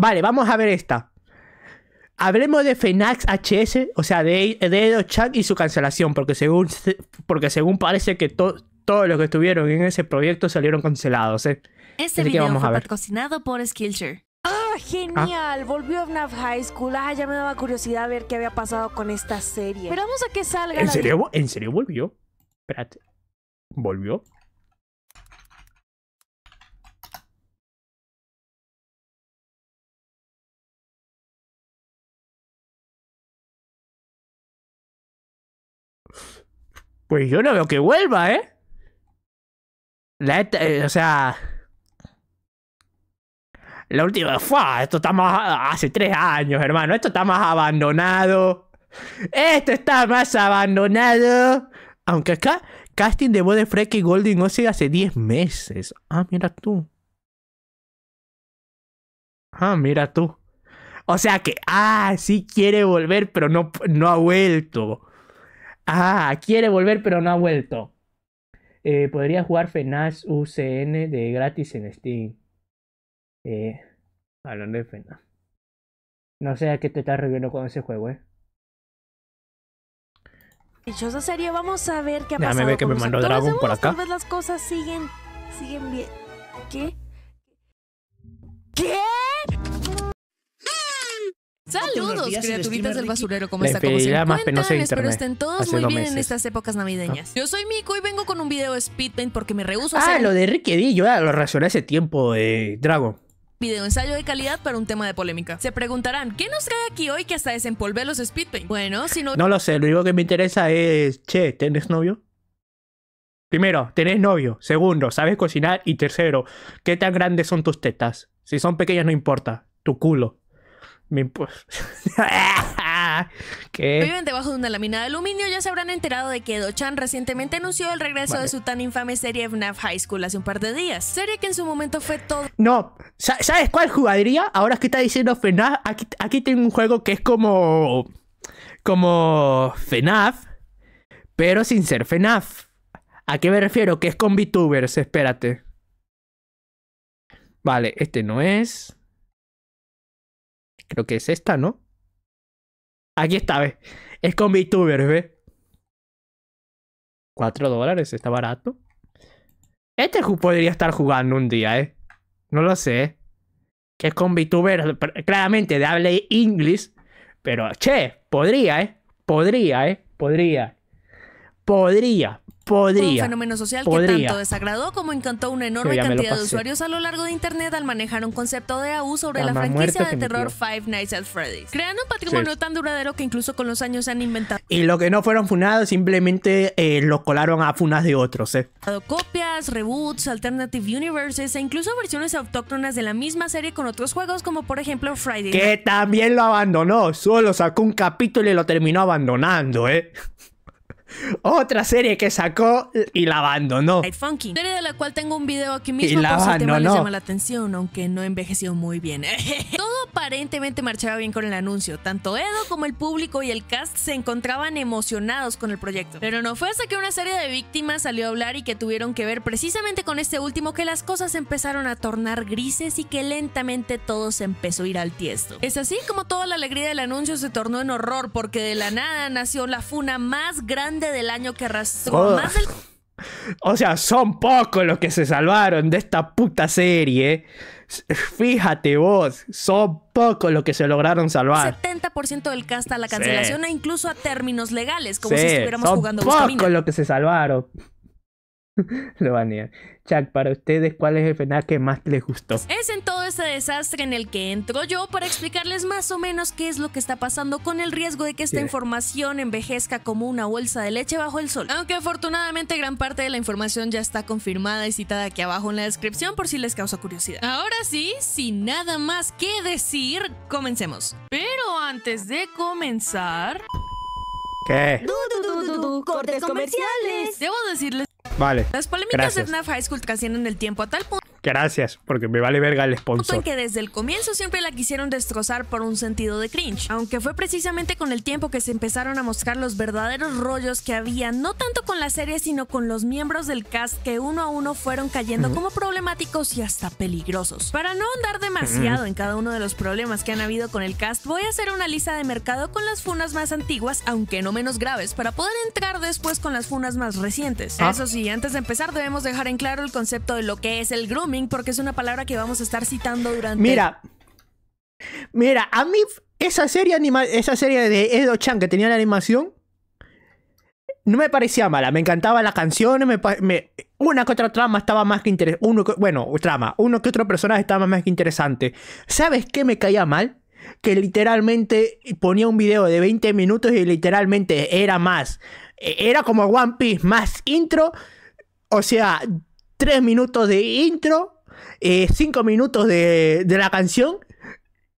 Vale, vamos a ver esta. Hablemos de FENAX HS, o sea, de, de Edo Chuck y su cancelación, porque según, porque según parece que todos los que estuvieron en ese proyecto salieron cancelados. ¿eh? Este video fue por Skillshare. ¡Ah, genial! Volvió FNAF High School. Ah, ya me daba curiosidad ver qué había pasado con esta serie. Esperamos a que salga. ¿En serio? ¿En serio volvió? Espérate. ¿Volvió? Pues yo no veo que vuelva, ¿eh? La, eh, o sea... La última... ¡Fua! Esto está más... Hace tres años, hermano. Esto está más abandonado. Esto está más abandonado. Aunque acá... Casting de voz de y Golding hace 10 meses. Ah, mira tú. Ah, mira tú. O sea que, ah, sí quiere volver, pero no, no ha vuelto. Ah, quiere volver pero no ha vuelto. Eh, podría jugar FNAS UCN de gratis en Steam. Eh, hablando de FNAS. No sé a qué te estás reviendo con ese juego, eh. Dichosa serie, vamos a ver qué Ya me ve que me mandó Dragon por acá. las cosas siguen, siguen bien. ¿Qué? ¿Qué? Saludos, criaturitas del basurero, ¿cómo está? como se Espero estén todos muy bien en estas épocas navideñas. Ah. Yo soy Mico y vengo con un video de Speedpaint porque me rehuso a Ah, lo de Ricky D, yo lo reaccioné hace tiempo, eh, Drago. Video ensayo de calidad para un tema de polémica. Se preguntarán, ¿qué nos trae aquí hoy que hasta desempolvé los Speedpaint? Bueno, si no... No lo sé, lo único que me interesa es, che, ¿tenés novio? Primero, ¿tenés novio? Segundo, ¿sabes cocinar? Y tercero, ¿qué tan grandes son tus tetas? Si son pequeñas no importa, tu culo pues. Viven debajo de una lámina de aluminio. Ya se habrán enterado de que Dochan chan recientemente anunció el regreso de su tan infame serie FNAF High School hace un par de días. Serie que en su momento fue todo. No, ¿sabes cuál jugaría? Ahora es que está diciendo FNAF, aquí, aquí tengo un juego que es como. como. FNAF, pero sin ser FNAF. ¿A qué me refiero? Que es con VTubers, espérate. Vale, este no es creo que es esta, ¿no? Aquí está, ¿ves? Es con VTubers, ¿ves? 4 dólares, está barato. Este podría estar jugando un día, ¿eh? No lo sé. Que es con VTubers, claramente de habla inglés. Pero, che, podría, ¿eh? Podría, ¿eh? Podría. Podría. Podría. Un fenómeno social que tanto desagradó como encantó una enorme cantidad de usuarios a lo largo de Internet al manejar un concepto de AU sobre la, franquicia de terror Five Nights at Freddy's, creando un patrimonio tan duradero que incluso con los años se han inventado. Y lo que no fueron funados simplemente eh, los colaron a funas de otros. Eh. Copias, reboots, alternative universes e incluso versiones autóctonas de la misma serie con otros juegos como por ejemplo Friday. Que también lo abandonó, solo sacó un capítulo y lo terminó abandonando, ¿eh? Otra serie que sacó y la abandonó. serie de la cual tengo un video aquí mismo. Y la abandonó llama la atención, aunque no envejeció muy bien. Todo aparentemente marchaba bien con el anuncio. Tanto Edo como el público y el cast se encontraban emocionados con el proyecto. Pero no fue hasta que una serie de víctimas salió a hablar y que tuvieron que ver precisamente con este último que las cosas empezaron a tornar grises y que lentamente todo se empezó a ir al tiesto. Es así como toda la alegría del anuncio se tornó en horror porque de la nada nació la funa más grande del año que arrastró oh. más del... O sea, son pocos los que se salvaron de esta puta serie. Fíjate vos, son pocos los que se lograron salvar. 70% del cast a la cancelación e incluso a términos legales, como si estuviéramos jugando Son pocos los que se salvaron. Lo banean. Chuck, para ustedes, ¿cuál es el penal que más les gustó? Es en todo este desastre en el que entro yo para explicarles más o menos qué es lo que está pasando con el riesgo de que esta información envejezca como una bolsa de leche bajo el sol. Aunque afortunadamente gran parte de la información ya está confirmada y citada aquí abajo en la descripción por si les causa curiosidad. Ahora sí, sin nada más que decir, comencemos. Pero antes de comenzar... ¿Qué? cortes comerciales. Debo decirles Vale. Las polémicas de FNAF High School en el tiempo a tal punto Gracias, porque me vale verga el sponsor. que desde el comienzo siempre la quisieron destrozar por un sentido de cringe, aunque fue precisamente con el tiempo que se empezaron a mostrar los verdaderos rollos que había, no tanto con la serie, sino con los miembros del cast que uno a uno fueron cayendo como problemáticos y hasta peligrosos. Para no andar demasiado en cada uno de los problemas que han habido con el cast, voy a hacer una lista de mercado con las funas más antiguas, aunque no menos graves, para poder entrar después con las funas más recientes. Ah. Eso sí, antes de empezar debemos dejar en claro el concepto de lo que es el grooming porque es una palabra que vamos a estar citando durante. Mira. Mira, a mí esa serie, esa serie de Edo Chan que tenía la animación no me parecía mala, me encantaban las canciones una que otra trama estaba más que interesante, bueno, trama, uno que otro personaje estaba más que interesante. ¿Sabes qué me caía mal? Que literalmente ponía un video de 20 minutos y literalmente era más, e, era como One Piece, más intro, o sea, 3 minutos de intro, 5 eh, minutos de, la canción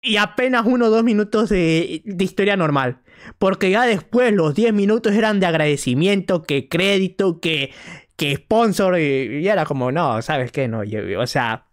y apenas 1 o 2 minutos de, historia normal. Porque ya después los 10 minutos eran de agradecimiento, que crédito, que, que sponsor, y, era como, no, ¿sabes qué? No, o sea,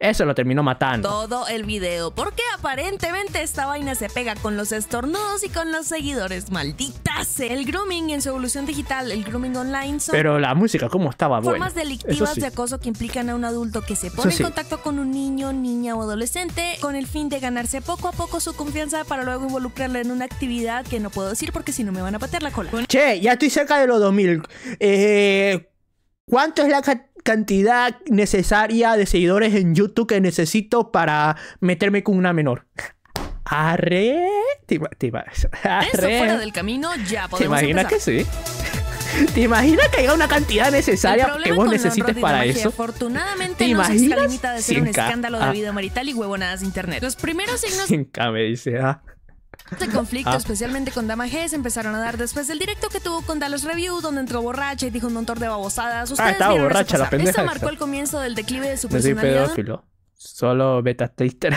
eso lo terminó matando. Todo el video, porque aparentemente esta vaina se pega con los estornudos y con los seguidores. Malditas. El grooming en su evolución digital, el grooming online son Pero la música, ¿cómo estaba? Formas delictivas de acoso que implican a un adulto que se pone en contacto con un niño, niña o adolescente con el fin de ganarse poco a poco su confianza para luego involucrarla en una actividad que no puedo decir porque si no me van a patear la cola. Che, ya estoy cerca de los 2000. Eh ¿Cuánto es la cantidad necesaria de seguidores en YouTube que necesito para meterme con una menor? Arre. ¿Te, arre. Eso fuera del camino, ya ¿Te imaginas que sí? ¿Te imaginas que haya una cantidad necesaria que vos necesites para eso? Afortunadamente, no imaginas? se de un escándalo de ah. vida marital y huevonadas de internet. Los primeros signos. 100K me dice, ah de este conflicto, ah. especialmente con Dama G, se empezaron a dar después del directo que tuvo con Dallas Review, donde entró borracha y dijo un montón de babosadas. Ah, Ustedes ah, estaba borracha la marcó el comienzo del declive de su no personalidad. Soy pedófilo. Solo beta tester.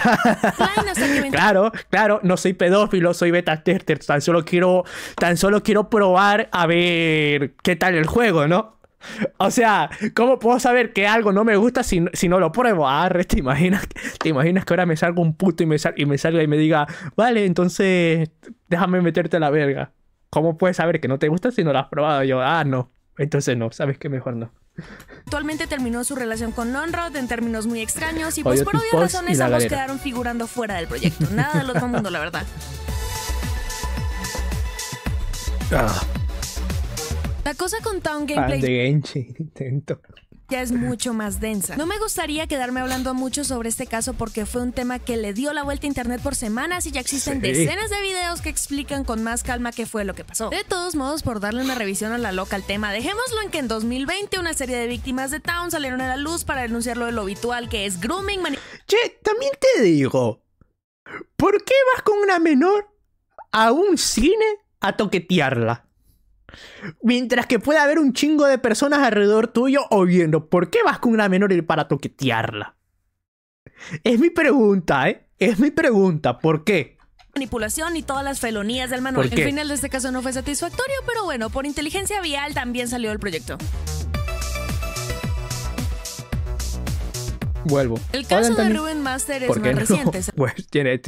claro, claro, no soy pedófilo, soy beta tester. Tan solo quiero, tan solo quiero probar a ver qué tal el juego, ¿no? O sea, ¿cómo puedo saber que algo no me gusta si, si no lo pruebo? Ah, ¿te imaginas, ¿te imaginas que ahora me salga un puto y me, salga y me diga, vale, entonces déjame meterte a la verga? ¿Cómo puedes saber que no te gusta si no lo has probado? Yo, ah, no. Entonces no, sabes que mejor no. Actualmente terminó su relación con Nonrod en términos muy extraños y pues por obvias razones ambos quedaron figurando fuera del proyecto. Nada del otro mundo, la verdad. Ah. La cosa con Town Gameplay. de intento ya es mucho más densa. No me gustaría quedarme hablando mucho sobre este caso porque fue un tema que le dio la vuelta a internet por semanas y ya existen decenas de videos que explican con más calma qué fue lo que pasó. De todos modos, por darle una revisión a la loca al tema, dejémoslo en que en 2020 una serie de víctimas de Town salieron a la luz para denunciarlo de lo habitual que es grooming. Che, también te digo, ¿por qué vas con una menor a un cine a toquetearla? Mientras que puede haber un chingo de personas alrededor tuyo oyendo, ¿por qué vas con una menor para toquetearla? Es mi pregunta, ¿eh? Es mi pregunta, ¿por qué? manipulación y todas las felonías del manual. El final de este caso no fue satisfactorio, pero bueno, por inteligencia vial también salió el proyecto. Vuelvo. El caso de Ruben Master es más reciente. Pues tiene,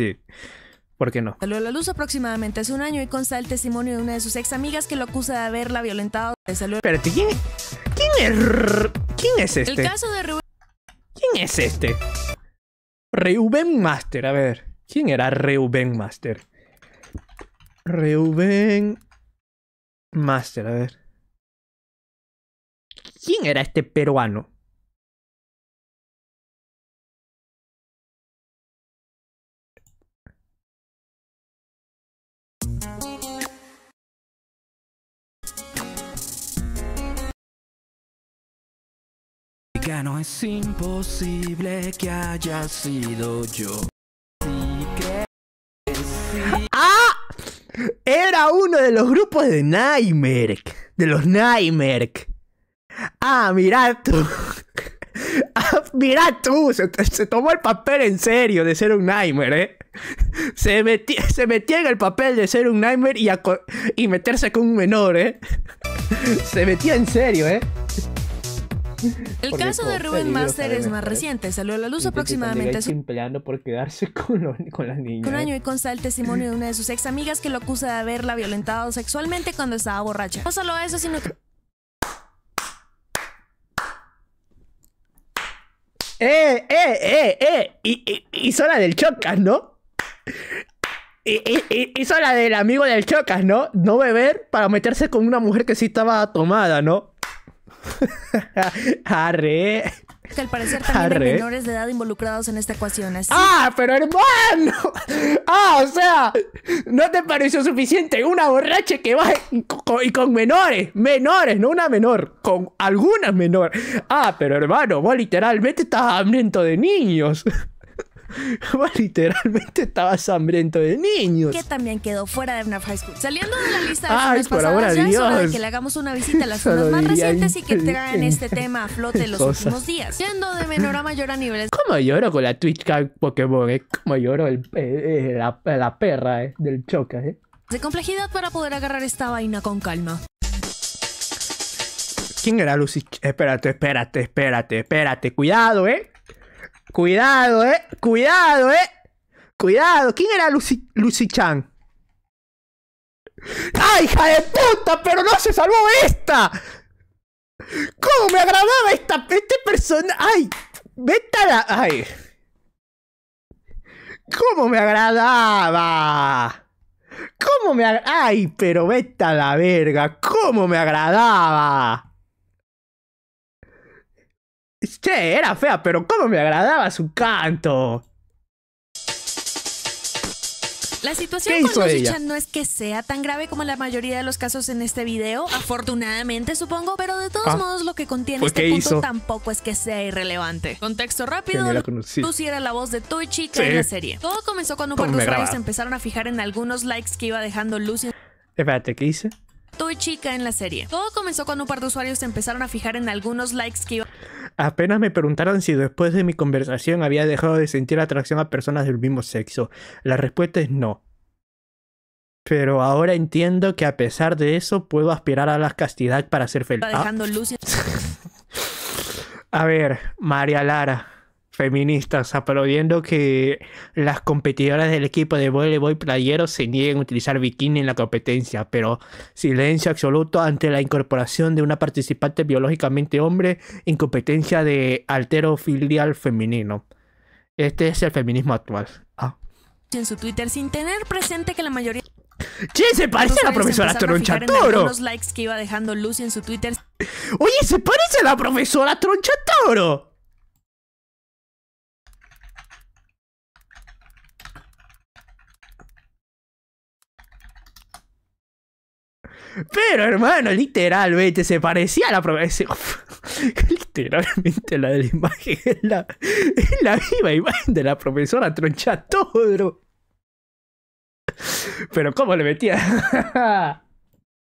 ¿Por qué no? Salió a la luz aproximadamente hace un año y consta el testimonio de una de sus ex amigas que lo acusa de haberla violentado. ¿quién, es, quién es este? ¿Quién es este? Reuben Master, a ver. ¿Quién era Reuben Master? Reuben Master, a ver. ¿Quién era este peruano? no es imposible que haya sido yo. ¡Ah! Era uno de los grupos de Nightmare. De los Nightmare. Ah, mira tú. Ah, mira tú. Se, tomó el papel en serio de ser un Nightmare, ¿eh? Se metía, se metía en el papel de ser un Nightmare y, y meterse con un menor, ¿eh? Se metía en serio, ¿eh? El caso de Rubén Master es más reciente. Salió a la luz aproximadamente. Está empleando por quedarse con, con Con ¿eh? año y consta el testimonio de una de sus ex amigas que lo acusa de haberla violentado sexualmente cuando estaba borracha. No solo eso, sino que. ¡Eh, eh, eh, eh! Y, y, hizo la del Chocas, ¿no? Y, y, hizo la del amigo del Chocas, ¿no? No beber para meterse con una mujer que sí estaba tomada, ¿no? Arre. Que al parecer también hay menores de edad involucrados en esta ecuación. Así. ¡Ah, pero hermano! ¡Ah, o sea! ¿No te pareció suficiente una borracha que va y con, menores? Menores, no una menor, con algunas menor? ¡Ah, pero hermano, vos literalmente estás hambriento de niños! Literalmente estaba hambriento de niños. Que también quedó fuera de una high school. Saliendo de la lista de los pasados, por que le hagamos una visita a las más recientes y que traen este tema a flote los últimos días. Yendo de menor a mayor a niveles. ¿Cómo lloro con la Twitch Pokémon? Eh? ¿Cómo lloro el, eh, eh, la, perra del Choca? De complejidad para poder agarrar esta vaina con calma. ¿Quién era Lucy? Espérate, espérate, espérate, espérate. Cuidado, ¿eh? Cuidado, eh. Cuidado, eh. Cuidado. ¿Quién era Lucy, Lucy Chan? ¡Ay, hija de puta! ¡Pero no se salvó esta! ¿Cómo me agradaba esta, este persona? ¡Ay! ¡Vete a la... ¡Ay! ¿Cómo me agradaba? ¿Cómo me ¡Ay, pero vete a la verga! ¿Cómo me agradaba? Che, era fea, pero cómo me agradaba su canto. La situación con Lucy no es que sea tan grave como la mayoría de los casos en este video, afortunadamente supongo, pero de todos ah, modos lo que contiene pues, este punto tampoco es que sea irrelevante. Contexto rápido, Lucy era la voz de Toy Chica en la serie. Todo comenzó cuando un par de usuarios empezaron a fijar en algunos likes que iba dejando Lucy. Espérate, ¿qué hice? Toy Chica en la serie. Todo comenzó cuando un par de usuarios empezaron a fijar en algunos likes que iba... Apenas me preguntaron si después de mi conversación había dejado de sentir atracción a personas del mismo sexo. La respuesta es no. Pero ahora entiendo que a pesar de eso puedo aspirar a la castidad para ser feliz. Ah. a ver, María Lara feministas aplaudiendo que las competidoras del equipo de voleibol playeros se nieguen a utilizar bikini en la competencia, pero silencio absoluto ante la incorporación de una participante biológicamente hombre en competencia de altero filial femenino. Este es el feminismo actual. Ah. En su Twitter sin tener presente que la mayoría Che, se parece a la profesora Tronchatoro. Los que iba dejando en su Twitter. Oye, se parece a la profesora Tronchatoro. Pero, hermano, literalmente se parecía a la profesora, literalmente la de la imagen es la, la viva imagen de la profesora todo Pero, ¿cómo le metía?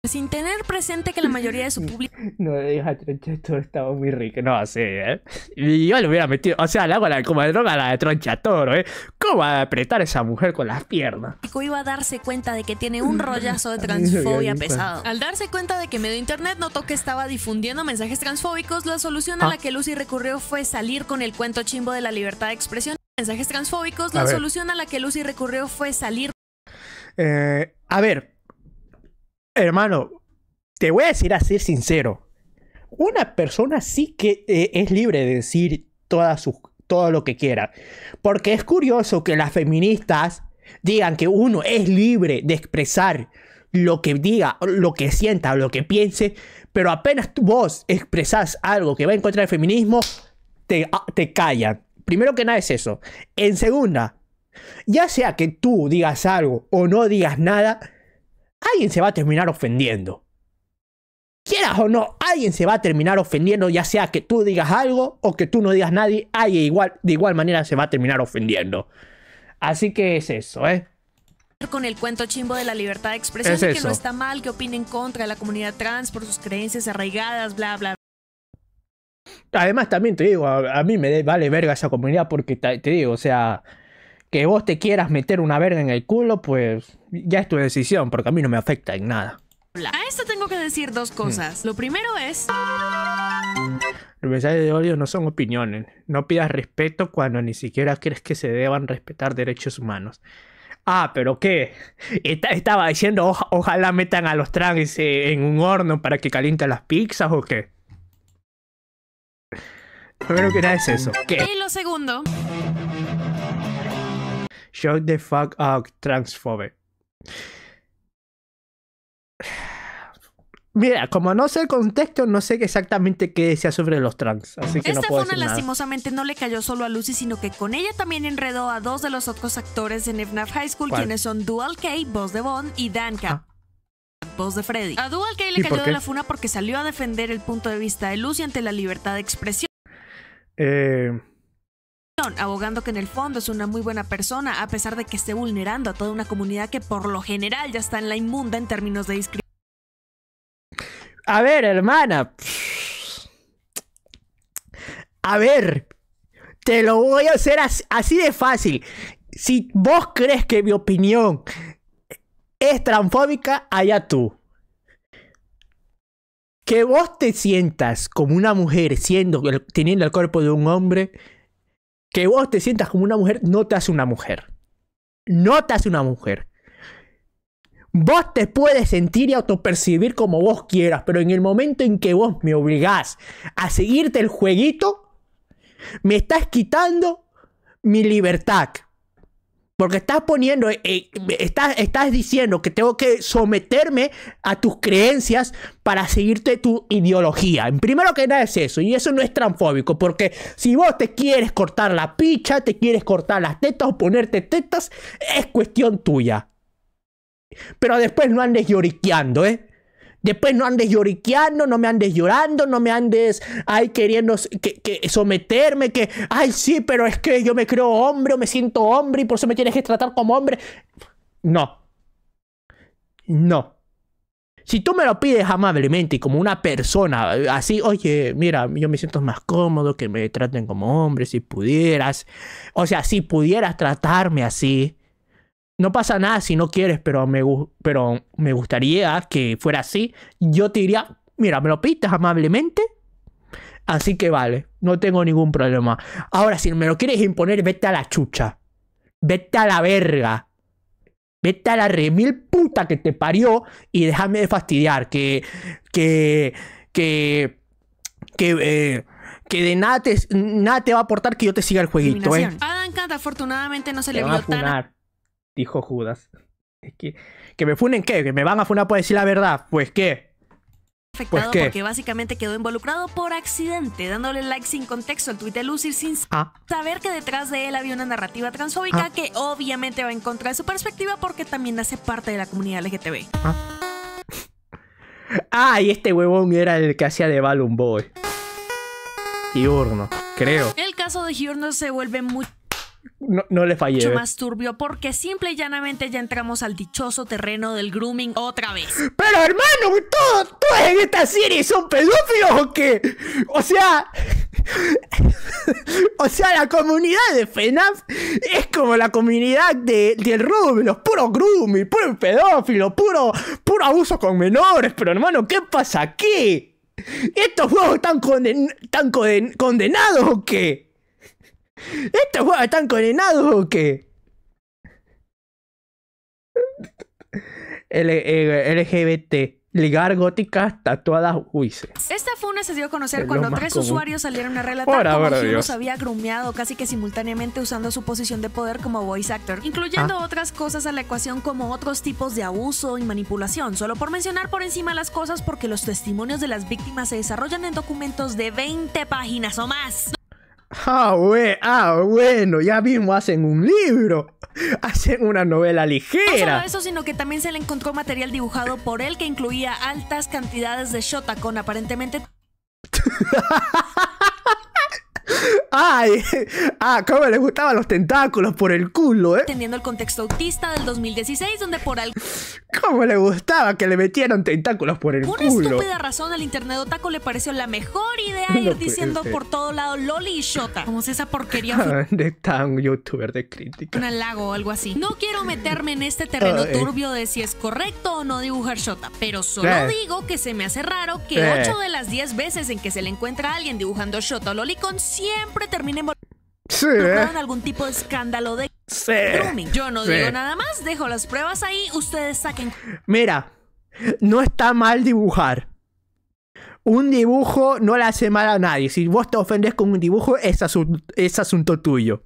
sin tener presente que la mayoría de su público. No digas, a todo estaba muy rico. No, sí, ¿eh? Y yo le hubiera metido. O sea, el agua la como de droga la de troncha ¿eh? ¿Cómo va a apretar a esa mujer con las piernas? Iba a darse cuenta de que tiene un rollazo de transfobia pesado. Al darse cuenta de que medio internet notó que estaba difundiendo mensajes transfóbicos, la solución a ah. la que Lucy recurrió fue salir con el cuento chimbo de la libertad de expresión. Mensajes transfóbicos, la solución a la que Lucy recurrió fue salir. Eh, a ver, hermano, te voy a decir a ser sincero. Una persona sí que eh, es libre de decir todo lo que quiera. Porque es curioso que las feministas digan que uno es libre de expresar lo que diga, lo que sienta, lo que piense, pero apenas vos expresás algo que va en contra del feminismo, te, ah, te callan. Primero que nada es eso. En segunda, ya sea que tú digas algo o no digas nada, alguien se va a terminar ofendiendo. Quieras o no, alguien se va a terminar ofendiendo, ya sea que tú digas algo o que tú no digas nadie, alguien igual, de igual manera se va a terminar ofendiendo. Así que es eso, ¿eh? con el cuento chimbo de la libertad de expresión que no está mal que opinen contra la comunidad trans por sus creencias arraigadas, bla, bla. Además, también te digo, a, mí me vale verga esa comunidad porque te digo, o sea, que vos te quieras meter una verga en el culo, pues ya es tu decisión, porque a mí no me afecta en nada. A esto tengo que decir dos hmm. cosas. Lo primero es... Los mensajes de odio no son opiniones. No pidas respeto cuando ni siquiera crees que se deban respetar derechos humanos. Ah, pero qué. estaba diciendo, ojalá metan a los trans eh, en un horno para que calienten las pizzas o qué. Primero que nada es eso. ¿Qué? Y lo segundo Shut the fuck up, transphobe. Mira, como no sé el contexto, no sé exactamente qué decía sobre los trans. Así que Esta no funa lastimosamente no le cayó solo a Lucy, sino que con ella también enredó a dos de los otros actores en FNAF High School, quienes son Dual K, voz de Bond, y Danka. Ah. voz de Freddy. A Dual K le cayó de la funa porque salió a defender el punto de vista de Lucy ante la libertad de expresión. Eh, abogando que en el fondo es una muy buena persona, a pesar de que esté vulnerando a toda una comunidad que por lo general ya está en la inmunda en términos de discriminación. A ver, hermana. A ver, te lo voy a hacer así de fácil. Si vos crees que mi opinión es transfóbica, allá tú. Que vos te sientas como una mujer siendo teniendo el cuerpo de un hombre, que vos te sientas como una mujer no te hace una mujer. No te hace una mujer. Vos te puedes sentir y autopercibir como vos quieras, pero en el momento en que vos me obligás a seguirte el jueguito, me estás quitando mi libertad. Porque estás poniendo, eh, eh, estás, estás diciendo que tengo que someterme a tus creencias para seguirte tu ideología. Primero que nada es eso, y eso no es transfóbico, porque si vos te quieres cortar la picha, te quieres cortar las tetas o ponerte tetas, es cuestión tuya. Pero después no andes lloriqueando, ¿eh? Después no andes lloriqueando, no me andes llorando, no me andes, ay, queriendo que, someterme, que, ay, sí, pero es que yo me creo hombre o me siento hombre y por eso me tienes que tratar como hombre. No. No. Si tú me lo pides amablemente y como una persona, eh, así, oye, mira, yo me siento más cómodo que me traten como hombre, si pudieras. O sea, si pudieras tratarme así, no pasa nada si no quieres, pero me, pero me gustaría que fuera así. Yo te diría, mira, me lo pitas amablemente. Así que vale, no tengo ningún problema. Ahora, si me lo quieres imponer, vete a la chucha. Vete a la verga. Vete a la remil puta que te parió y déjame de fastidiar. Que. Que. Que. Eh, que. de nada te, nada te va a aportar que yo te siga el jueguito, ¿eh? Adam afortunadamente no se le vio dijo Judas. Es que, que me funen qué, que me van a funar por decir la verdad, pues qué. Afectado pues, porque básicamente quedó involucrado por accidente, dándole like sin contexto al tweet de Lucir sin ah. saber que detrás de él había una narrativa transfóbica ah. que obviamente va en contra de su perspectiva porque también hace parte de la comunidad LGTB. Ah. y este huevón era el que hacía de Balloon Boy. Diurno, creo. El caso de Giurno se vuelve muy no, le fallé. Mucho más turbio porque simple y llanamente ya entramos al dichoso terreno del grooming otra vez. Pero hermano, todos, todos en esta serie son pedófilos o qué? O sea... o sea, la comunidad de FNAF es como la comunidad de, del Ruby, los puros groomy, puro pedófilo, puro, puro abuso con menores. Pero hermano, ¿qué pasa aquí? ¿Estos juegos están, condenados o qué? ¿Estos juegos están condenados o qué? LGBT. Eh, Ligar góticas tatuadas juices. Esta funa se dio a conocer cuando tres usuarios salieron a relatar Por cómo había grumeado casi que simultáneamente usando su posición de poder como voice actor, incluyendo ah. otras cosas a la ecuación como otros tipos de abuso y manipulación, solo por mencionar por encima las cosas porque los testimonios de las víctimas se desarrollan en documentos de 20 páginas o más. Ah, ah, bueno, ya mismo hacen un libro, hacen una novela ligera. No solo eso, sino que también se le encontró material dibujado por él que incluía altas cantidades de Shotacon, aparentemente. Ay, ah, cómo le gustaban los tentáculos por el culo, ¿eh? Entendiendo el contexto autista del 2016, donde por algo... ¿Cómo le gustaba que le metieran tentáculos por el por culo? Por estúpida razón, al internet otaku le pareció la mejor idea ir diciendo por todo lado Loli y Shota. Como si esa porquería ah, ¿Dónde De tan youtuber de crítica. Un halago o algo así. No quiero meterme en este terreno ah, eh. turbio de si es correcto o no dibujar Shota, pero solo eh. digo que se me hace raro que 8 eh. de las 10 veces en que se le encuentra a alguien dibujando Shota o Lolicon siempre termine en Sí, ¿eh? algún tipo de escándalo de Yo no digo nada más, dejo las pruebas ahí, ustedes saquen. Mira, no está mal dibujar. Un dibujo no le hace mal a nadie. Si vos te ofendes con un dibujo, es, asunto, tuyo.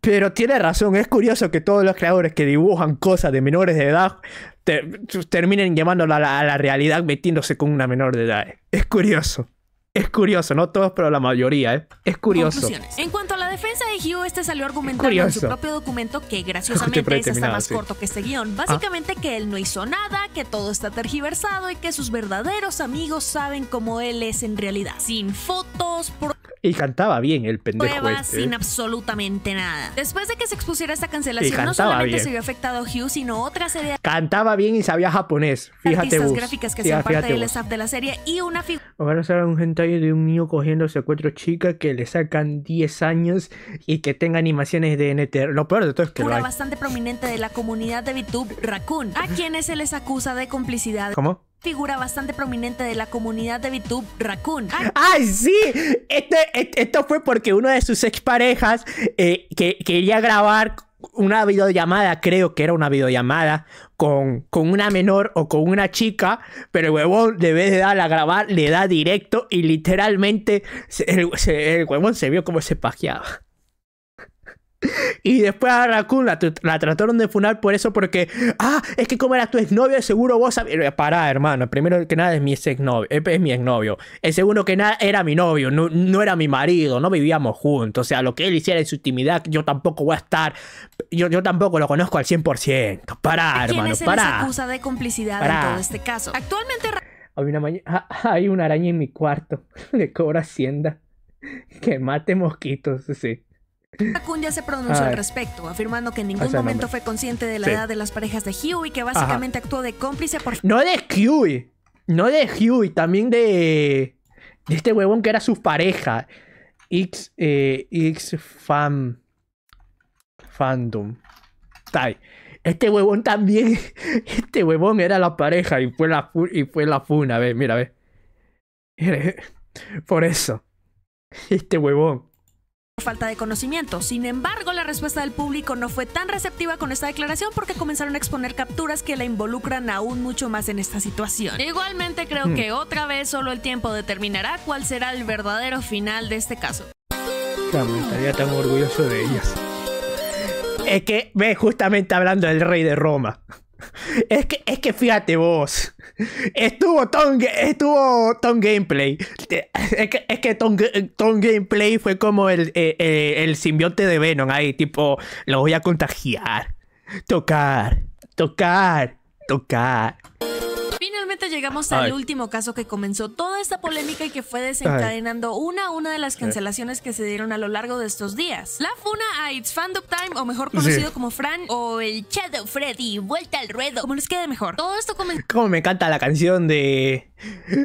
pero tiene razón, es curioso que todos los creadores que dibujan cosas de menores de edad terminen llamándola a la realidad metiéndose con una menor de edad. Es curioso. Es curioso, no todos, pero la mayoría, ¿eh? Es curioso. En cuanto a la defensa de Hugh, este salió argumentando en su propio documento que graciosamente es hasta más corto que este guión. Ah. Básicamente que él no hizo nada, que todo está tergiversado y que sus verdaderos amigos saben cómo él es en realidad. Sin fotos, por y cantaba bien el pendejo. este, sin ¿eh? absolutamente nada. Después de que se expusiera esta cancelación, no solamente se vio afectado Hugh, sino otra serie Cantaba bien y sabía japonés. Fíjate Artistas gráficas que hacían parte del staff de la serie y una figura... Ahora será un hentai de un niño cogiéndose a cuatro chicas que le sacan 10 años y que tenga animaciones de NTR. Lo peor de todo es que... una bastante prominente de la comunidad de VTube, Raccoon, a quienes se les acusa de complicidad. ¿Cómo? figura bastante prominente de la comunidad de VTube, Raccoon. ¡Ay, sí! Este, este esto fue porque uno de sus exparejas PAREJAS eh, que, quería grabar una videollamada, creo que era una videollamada, con, con una menor o con una chica, pero el huevón, de vez de DARLA a grabar, le da directo y literalmente el, el huevón se vio como se pajeaba. Y después a Raccoon la, trataron de funar por eso, porque, ah, es que como era tu exnovio, seguro vos sabías. Eh, pará, hermano, primero que nada es mi exnovio, eh, es mi exnovio. El segundo que nada era mi novio, no, era mi marido, no vivíamos juntos. O sea, lo que él hiciera en su intimidad, yo tampoco voy a estar, yo, yo tampoco lo conozco al 100%. Pará, hermano, para pará. acusa de complicidad en todo este caso? Actualmente... Hay una, ah, ah, hay una araña en mi cuarto, le cobra Hacienda. Que mate mosquitos, sí. Kun ya se pronunció al respecto, afirmando que en ningún momento fue consciente de la edad de las parejas de Huey, que básicamente actuó de cómplice por... No de Huey, no de Huey, también de... de este huevón que era su pareja. X, eh, X fan... Fandom. Tai. Este huevón también... Este huevón era la pareja y fue la, y fue la funa. A ver, mira, a ver. Por eso. Este huevón falta de conocimiento. Sin embargo, la respuesta del público no fue tan receptiva con esta declaración porque comenzaron a exponer capturas que la involucran aún mucho más en esta situación. Igualmente creo hmm. que otra vez solo el tiempo determinará cuál será el verdadero final de este caso. estaría tan orgulloso de ellas. Es que ve justamente hablando del rey de Roma. Es que, fíjate vos. Estuvo Tom, estuvo ton Gameplay. Es que, es ton, Gameplay fue como el, el, eh, eh, el simbionte de Venom ahí, tipo, lo voy a contagiar. Tocar, tocar, tocar llegamos al último caso que comenzó toda esta polémica y que fue desencadenando una a una de las cancelaciones que se dieron a lo largo de estos días. La funa a It's Fandom Time, o mejor conocido como Fran, o el Shadow Freddy, Vuelta al Ruedo, como les quede mejor. Todo esto comenzó... Como me encanta la canción de...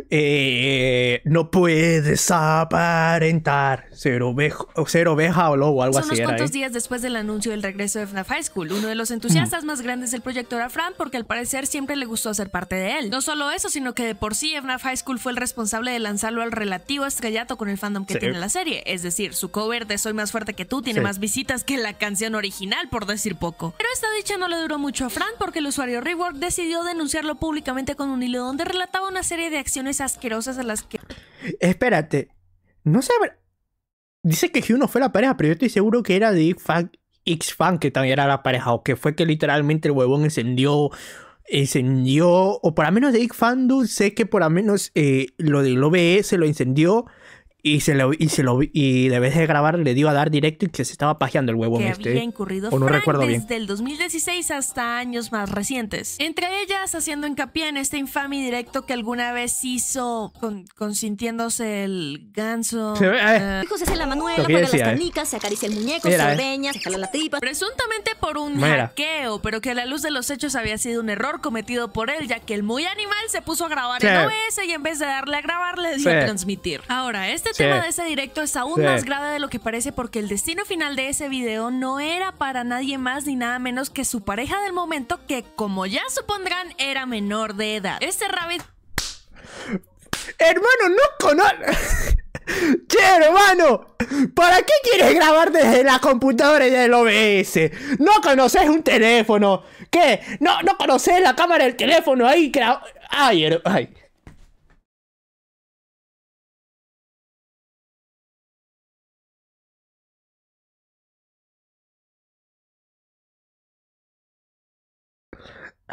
Eh, no puedes aparentar cero oveja, o lobo, algo Son así. Unos cuantos días después del anuncio del regreso de FNAF High School, uno de los entusiastas más grandes del proyecto era Fran porque al parecer siempre le gustó ser parte de él. No solo eso, sino que de por sí FNAF High School fue el responsable de lanzarlo al relativo estrellato con el fandom que tiene la serie. Es decir, su cover de Soy más fuerte que tú tiene más visitas que la canción original, por decir poco. Pero esta dicha no le duró mucho a Frank porque el usuario Rework decidió denunciarlo públicamente con un hilo donde relataba una serie de acciones asquerosas a las que... Espérate, no sé... Dice que no fue la pareja, pero yo estoy seguro que era de X-Fan, que también era la pareja, o que fue que literalmente el huevón encendió encendió, o por lo menos de Ike sé que por lo menos eh, lo del OBS se lo incendió y se lo, y se lo, y de vez de grabar le dio a dar directo y que se estaba pajeando el huevo. incurrido o no Frank recuerdo desde el 2016 hasta años más recientes. Entre ellas, haciendo hincapié en este infame directo que alguna vez hizo con, consintiéndose el ganso. Se eh. Eh. Hijos es la Manuela, juega las eh. canicas, se acaricia el muñeco, se se jala la tripa. Presuntamente por un Mira. hackeo, pero que a la luz de los hechos había sido un error cometido por él, ya que el muy animal se puso a grabar en OBS y en vez de darle a grabar le dio a transmitir. Ahora, este el tema de ese directo es aún más grave de lo que parece porque el destino final de ese video no era para nadie más ni nada menos que su pareja del momento que, como ya supondrán, era menor de edad. Este rabbit... Hermano, no conozco... Che, hermano, ¿para qué quieres grabar desde la computadora y del OBS? ¿No conoces un teléfono? ¿Qué? ¿No, no conoces la cámara del teléfono ahí? Ay, ay.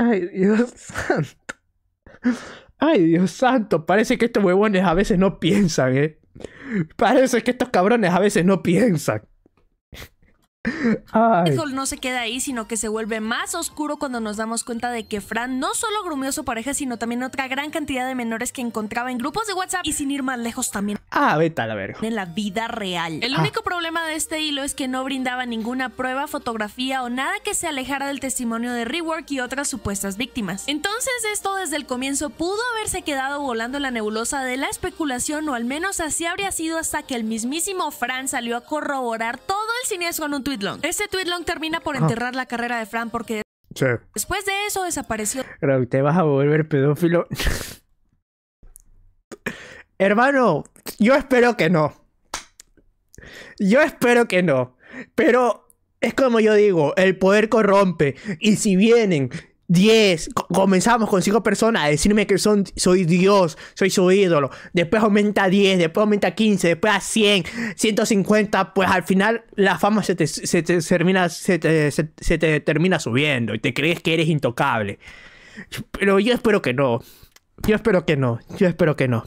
Ay, Dios santo. Ay, Dios santo. Parece que estos huevones a veces no piensan, ¿eh? Parece que estos cabrones a veces no piensan no se queda ahí, sino que se vuelve más oscuro cuando nos damos cuenta de que Fran no solo grumió a su pareja, sino también otra gran cantidad de menores que encontraba en grupos de WhatsApp y sin ir más lejos también. Ah, vete a la En la vida real. El ah. único problema de este hilo es que no brindaba ninguna prueba, fotografía o nada que se alejara del testimonio de Rework y otras supuestas víctimas. Entonces, esto desde el comienzo pudo haberse quedado volando en la nebulosa de la especulación, o al menos así habría sido hasta que el mismísimo Fran salió a corroborar todo Inés con un tweet long. Este tweet long termina por enterrar la carrera de Fran porque después de eso desapareció. te vas a volver pedófilo. Hermano, yo espero que no. Yo espero que no. Pero es como yo digo, el poder corrompe. Y si vienen 10, comenzamos con 5 personas a decirme que son, soy Dios, soy su ídolo. Después aumenta a 10, después aumenta a 15, después a 100, 150. Pues al final la fama se te, termina, se te, se, termina subiendo y te crees que eres intocable. Pero yo espero que no. Yo espero que no. Yo espero que no.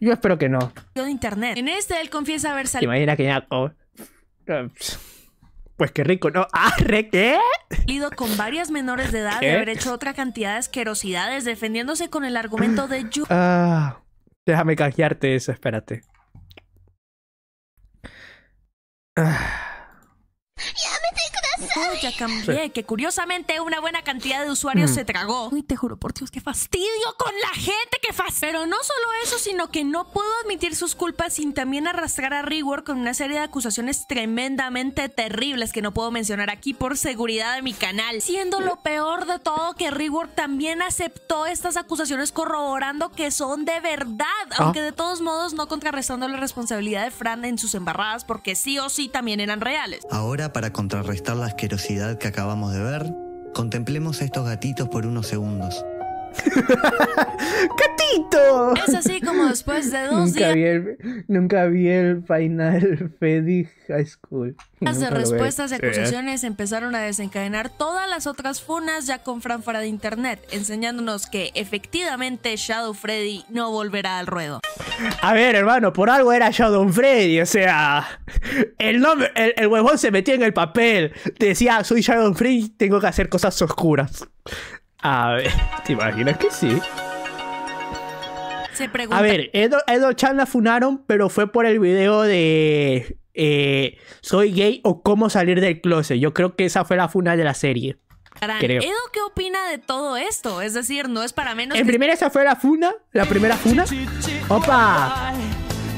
Yo espero que no. internet. En este él confiesa haber salido. Imagina que oh, pues qué rico, ¿no? ¡Ah, qué! Lido con varias menores de edad de haber hecho otra cantidad de asquerosidades defendiéndose con el argumento de Ah, déjame canjearte eso, espérate. Ah ya cambié. Que curiosamente una buena cantidad de usuarios mm. se tragó. Uy, te juro por Dios, qué fastidio con la gente, que fastidio. Pero no solo eso, sino que no puedo admitir sus culpas sin también arrastrar a Reward con una serie de acusaciones tremendamente terribles que no puedo mencionar aquí por seguridad de mi canal. Siendo lo peor de todo que Reward también aceptó estas acusaciones corroborando que son de verdad, ah. aunque de todos modos no contrarrestando la responsabilidad de Fran en sus embarradas porque sí o sí también eran reales. Ahora para contrarrestar la asquerosidad que acabamos de ver, contemplemos estos gatitos por unos segundos. ¡Catito! Es así como después de dos nunca días. Vi el, nunca vi el final Freddy High School. Las respuestas y acusaciones empezaron a desencadenar todas las otras funas ya con franfara de internet, enseñándonos que efectivamente Shadow Freddy no volverá al ruedo. A ver, hermano, por algo era Shadow Freddy, o sea, el, nombre, el, huevón se metía en el papel, decía, ah, soy Shadow Freddy, tengo que hacer cosas oscuras. A ver, ¿te imaginas que sí? A ver, Edo, Edo Chan la funaron, pero fue por el video de eh, Soy gay o cómo salir del closet. Yo creo que esa fue la funa de la serie. Edo, ¿qué opina de todo esto? Es decir, no es para menos. En primera, esa fue la funa. La primera funa. ¡Opa!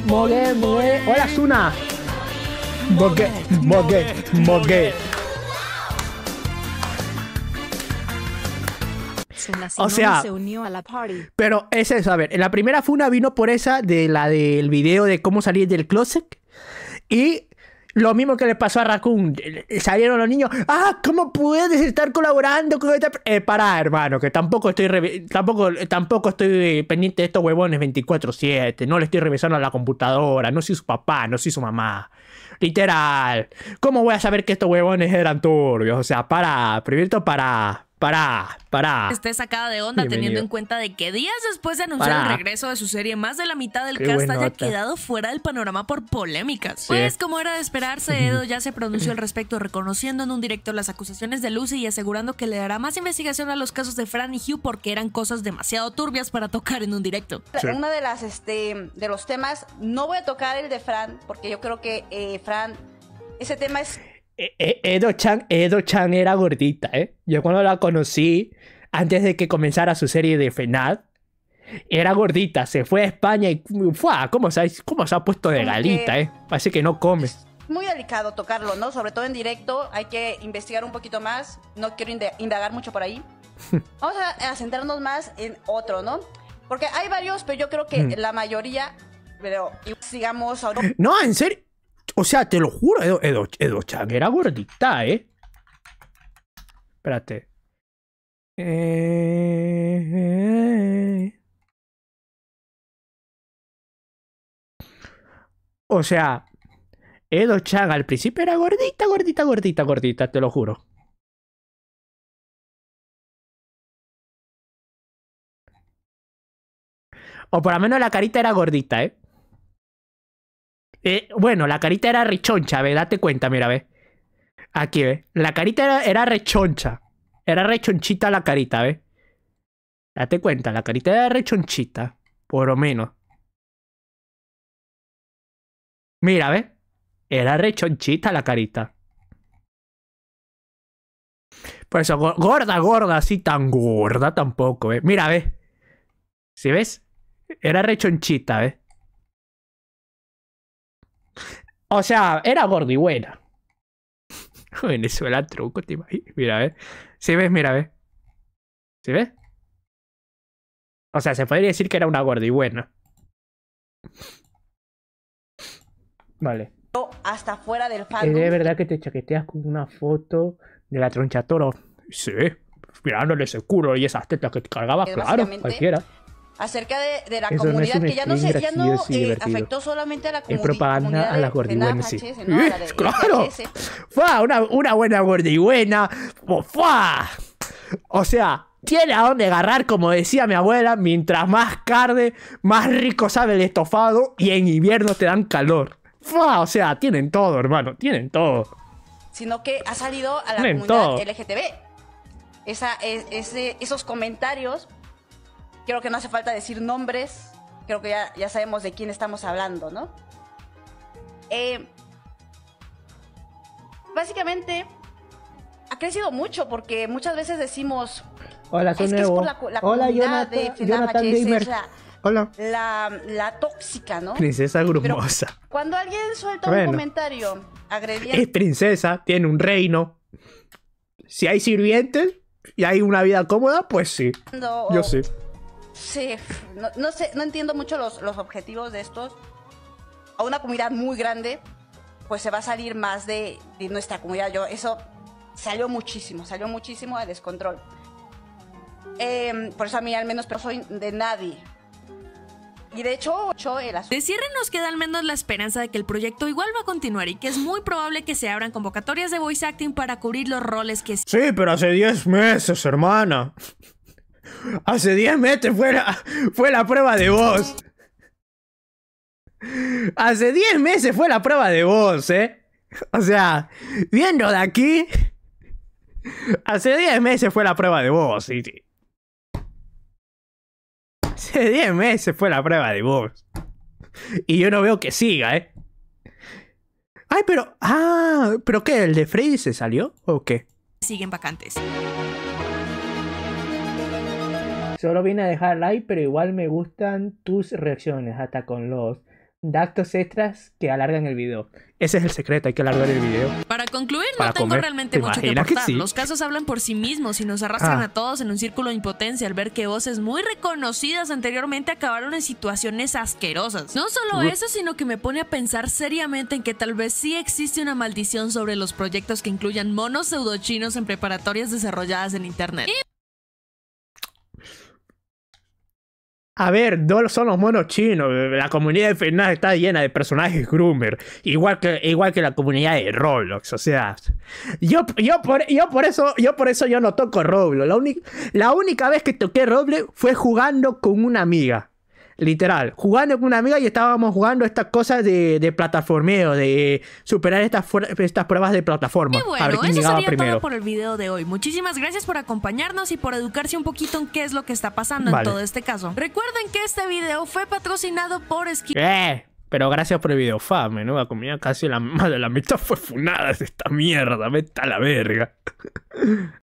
Mogue, mogue. Hola, Zuna Mogue, mogue, mogue. o sea, se unió a la party. Pero es eso, a ver, la primera funa vino por esa de la del video de cómo salir del closet y lo mismo que le pasó a Raccoon. Eh, salieron los niños. Ah, ¿cómo puedes estar colaborando con esta.? Eh, pará, hermano, que tampoco estoy tampoco, tampoco estoy pendiente de estos huevones 24-7. No le estoy revisando a la computadora. No soy su papá, no soy su mamá. Literal. ¿Cómo voy a saber que estos huevones eran turbios? O sea, para, primero para. Pará, pará. Esté sacada de onda teniendo en cuenta de que días después de anunciar el regreso de su serie, más de la mitad del cast haya quedado fuera del panorama por polémicas. Pues como era de esperarse, Edo ya se pronunció al respecto, reconociendo en un directo las acusaciones de Lucy y asegurando que le dará más investigación a los casos de Fran y Hugh porque eran cosas demasiado turbias para tocar en un directo. Uno de las este de los temas, no voy a tocar el de Fran, porque yo creo que eh, Fran, ese tema es e, e, Edo Chan, Edo Chan era gordita, ¿eh? Yo cuando la conocí, antes de que comenzara su serie de FNAF, era gordita, se fue a España y fue, ¿cómo se, cómo se ha puesto de galita, eh? Parece que no come. Muy delicado tocarlo, ¿no? Sobre todo en directo, hay que investigar un poquito más, no quiero indagar mucho por ahí. Vamos a, centrarnos más en otro, ¿no? Porque hay varios, pero yo creo que mm. la mayoría, pero sigamos ahora. No, en serio. O sea, te lo juro, Edo, Edo, era gordita, ¿eh? Espérate. Eh. O sea, Edo Chaga al principio era gordita, gordita, gordita, gordita, te lo juro. O por lo menos la carita era gordita, ¿eh? Eh, bueno, la carita era rechoncha, ve, date cuenta, mira, ve. Aquí, ve. La carita era, rechoncha. Era rechonchita la carita, ve. Date cuenta, la carita era rechonchita. Por lo menos. Mira, ve. Era rechonchita la carita. Por eso, gorda, gorda, así tan gorda tampoco, ve Mira, ve, ¿Sí ves? Era rechonchita, ve O sea, era buena. Venezuela truco, te Mira, a ¿Sí ves, mira, ve. ¿Sí ves? O sea, se podría decir que era una buena. Vale. Hasta fuera del ¿Es verdad que te chaqueteas con una foto de la troncha toro. Sí. Mirándole ese culo y esas tetas que te cargaba, claro, cualquiera acerca de, la comunidad, que ya no, se, ya no eh, afectó solamente a la comunidad. Es propaganda a las gordigüenas, sí. ¡Claro! Una, buena gordigüena. O sea, tiene a dónde agarrar, como decía mi abuela, mientras más tarde, más rico sabe el estofado y en invierno te dan calor. ¡Fua! O sea, tienen todo, hermano, tienen todo. Sino que ha salido a la comunidad LGTB. Esa, e, esos comentarios creo que no hace falta decir nombres, creo que ya, sabemos de quién estamos hablando, ¿no? Eh, básicamente, ha crecido mucho porque muchas veces decimos... Hola, soy nuevo. la, Hola, Jonathan, de Hola. La, tóxica, ¿no? Princesa grumosa. cuando alguien suelta un comentario agrediendo... Es princesa, tiene un reino. Si hay sirvientes y hay una vida cómoda, pues sí. Yo sí. Sí, no, sé, no entiendo mucho los, objetivos de estos. A una comunidad muy grande, pues se va a salir más de, de nuestra comunidad. Yo, eso salió muchísimo, salió muchísimo a descontrol. Em, por eso a mí al menos, pero soy de nadie. Y de hecho, De cierre nos queda al menos la esperanza de que el proyecto igual va a continuar y que es muy probable que se abran convocatorias de voice acting para cubrir los roles que... Sí, pero hace 10 meses, hermana. Hace 10 meses fue la, fue la prueba de voz. Hace 10 meses fue la prueba de voz, ¿eh? O sea, viendo de aquí... Hace 10 meses fue la prueba de voz, sí, Hace 10 meses fue la prueba de voz. Y yo no veo que siga, ¿eh? Ay, pero... Ah, ¿pero qué? ¿El de Freddy se salió o qué? Siguen vacantes. Solo vine a dejar like, pero igual me gustan tus reacciones, hasta con los datos extras que alargan el video. Ese es el secreto, hay que alargar el video. Para concluir, no tengo realmente mucho que aportar. Los casos hablan por sí mismos y nos arrastran ah. a todos en un círculo de impotencia al ver que voces muy reconocidas anteriormente acabaron en situaciones asquerosas. No solo eso, sino que me pone a pensar seriamente en que tal vez sí existe una maldición sobre los proyectos que incluyan monos pseudochinos en preparatorias desarrolladas en internet. A ver, no son los monos chinos. La comunidad de Fernández está llena de personajes groomer. Igual que, igual que la comunidad de Roblox. O sea. Yo, yo, por, yo por eso, yo por eso yo no toco Roblox. La, la única vez que toqué Roblox fue jugando con una amiga. Literal, jugando con una amiga y estábamos jugando estas cosas de, plataformeo, de superar estas, estas pruebas de plataforma. Y bueno, eso sería todo por el video de hoy. Muchísimas gracias por acompañarnos y por educarse un poquito en qué es lo que está pasando en todo este caso. Recuerden que este video fue patrocinado por Eh. Pero gracias por el video, fa, menuda comida, casi la más de la mitad fue funada esta mierda, vete a la verga.